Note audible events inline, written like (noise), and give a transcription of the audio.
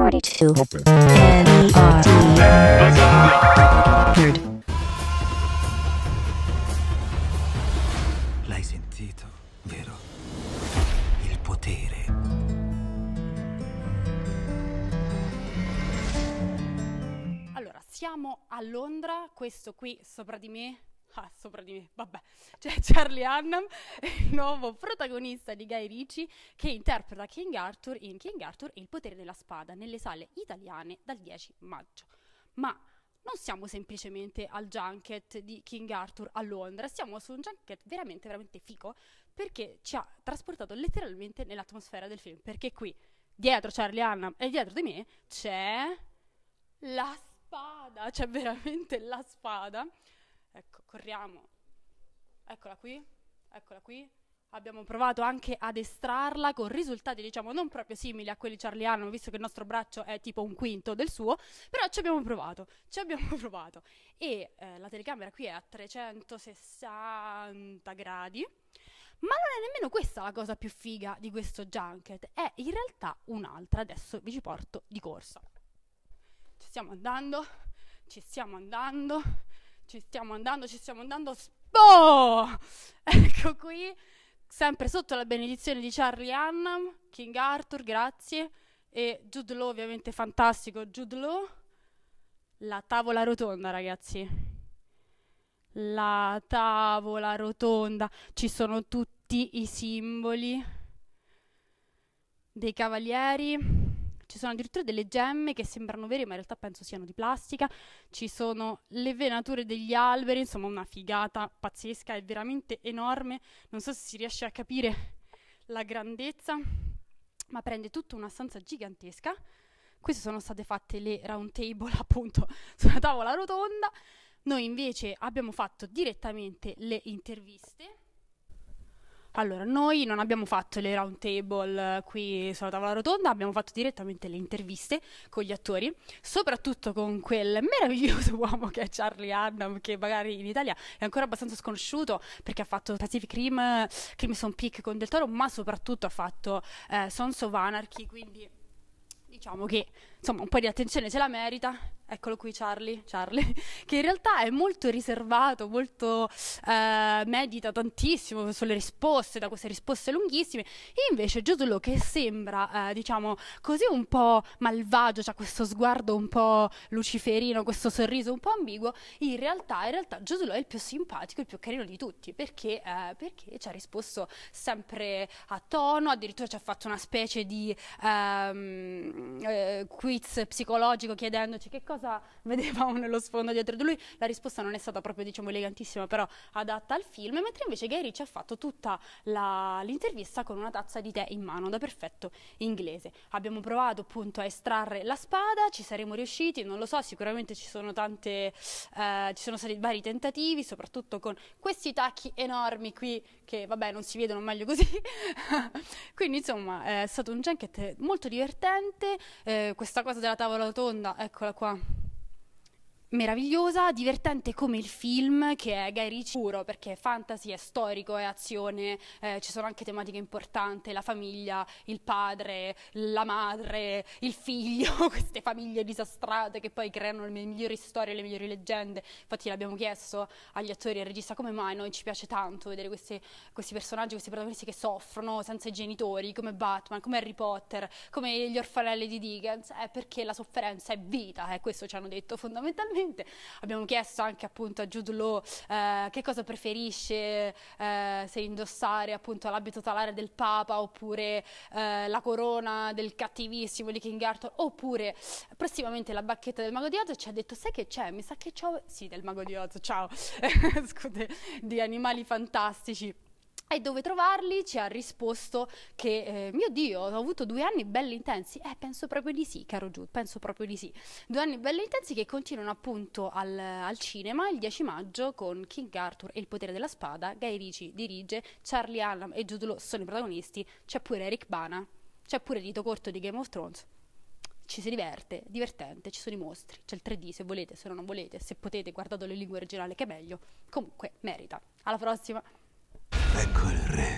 L'hai sentito, vero? Il potere. Allora, siamo a Londra, questo qui sopra di me ah, sopra di me, vabbè, c'è Charlie Annam, (laughs) il nuovo protagonista di Guy Ricci, che interpreta King Arthur in King Arthur e il potere della spada nelle sale italiane dal 10 maggio. Ma non siamo semplicemente al junket di King Arthur a Londra, siamo su un junket veramente, veramente fico perché ci ha trasportato letteralmente nell'atmosfera del film. Perché qui, dietro Charlie Annam e dietro di me, c'è la spada, c'è veramente la spada Ecco, corriamo. Eccola qui, eccola qui. Abbiamo provato anche ad estrarla con risultati, diciamo, non proprio simili a quelli charliano, visto che il nostro braccio è tipo un quinto del suo, però ci abbiamo provato, ci abbiamo (laughs) provato. E eh, la telecamera qui è a 360 gradi, ma non è nemmeno questa la cosa più figa di questo junket, è in realtà un'altra, adesso vi ci porto di corsa. Ci stiamo andando, ci stiamo andando ci stiamo andando, ci stiamo andando. spo! (laughs) Ecco qui, sempre sotto la benedizione di Charlie Annam, King Arthur, grazie, e Jude Law, ovviamente fantastico, Jude Law. La tavola rotonda, ragazzi. La tavola rotonda. Ci sono tutti i simboli dei cavalieri ci sono addirittura delle gemme che sembrano vere ma in realtà penso siano di plastica, ci sono le venature degli alberi, insomma una figata pazzesca, è veramente enorme, non so se si riesce a capire la grandezza, ma prende tutta una stanza gigantesca. Queste sono state fatte le round table (laughs) appunto su una tavola rotonda. Noi invece abbiamo fatto direttamente le interviste allora, noi non abbiamo fatto le round table eh, qui sulla tavola rotonda, abbiamo fatto direttamente le interviste con gli attori, soprattutto con quel meraviglioso (laughs) uomo che è Charlie Adam, che magari in Italia è ancora abbastanza sconosciuto perché ha fatto Pacific Rim, Crimson Peak con Del Toro, ma soprattutto ha fatto eh, Sons of Anarchy, quindi diciamo che insomma un po' di attenzione se la merita Eccolo qui Charlie, Charlie, (laughs) che in realtà è molto riservato, molto eh, medita tantissimo sulle risposte, da queste risposte lunghissime, e invece Giusullo che sembra, eh, diciamo, così un po' malvagio, cioè questo sguardo un po' luciferino, questo sorriso un po' ambiguo, in realtà, in realtà Giusullo è il più simpatico, il più carino di tutti, perché, eh, perché ci ha risposto sempre a tono, addirittura ci ha fatto una specie di ehm, eh, quiz psicologico chiedendoci che cosa cosa (laughs) vedevamo nello sfondo dietro di lui. La risposta non è stata proprio, diciamo, elegantissima, però adatta al film, mentre invece Gary ci ha fatto tutta l'intervista con una tazza di tè in mano, da perfetto inglese. Abbiamo provato appunto a estrarre la spada, ci saremo riusciti, non lo so, sicuramente ci sono tante, eh, ci sono stati vari tentativi, soprattutto con questi tacchi enormi qui che vabbè non si vedono meglio così. (laughs) Quindi insomma è stato un junket molto divertente, eh, questa cosa della tavola rotonda, eccola qua, meravigliosa, divertente come il film che è Guy Ritchie puro perché è fantasy, è storico, è azione, eh, ci sono anche tematiche importanti, la famiglia, il padre, la madre, il figlio, (laughs) queste famiglie disastrate che poi creano le migliori storie, le migliori leggende. Infatti l'abbiamo chiesto agli attori e al regista come mai noi ci piace tanto vedere questi, questi personaggi, questi protagonisti che soffrono senza i genitori, come Batman, come Harry Potter, come gli orfanelli di Dickens, è perché la sofferenza è vita, eh, questo ci hanno detto fondamentalmente assolutamente. (laughs) Abbiamo chiesto anche appunto a Jude Law eh, che cosa preferisce, eh, se indossare appunto l'abito talare del Papa oppure eh, la corona del cattivissimo di King Arthur oppure prossimamente la bacchetta del Mago di Oz e ci ha detto sai che c'è? Mi sa che c'ho... Sì, del Mago di Oz, ciao, (laughs) scusate, di Animali Fantastici. E dove trovarli? Ci ha risposto che, eh, mio Dio, ho avuto due anni belli intensi. Eh, penso proprio di sì, caro Jude, penso proprio di sì. Due anni belli intensi che continuano appunto al, al cinema il 10 maggio con King Arthur e Il potere della spada. Guy Ricci dirige, Charlie Allam e Jude Law sono i protagonisti, c'è pure Eric Bana, c'è pure dito Corto di Game of Thrones. Ci si diverte, divertente, ci sono i mostri, c'è il 3D se volete, se non volete, se potete guardate le lingue originali che è meglio. Comunque, merita. Alla prossima! Ecco il re.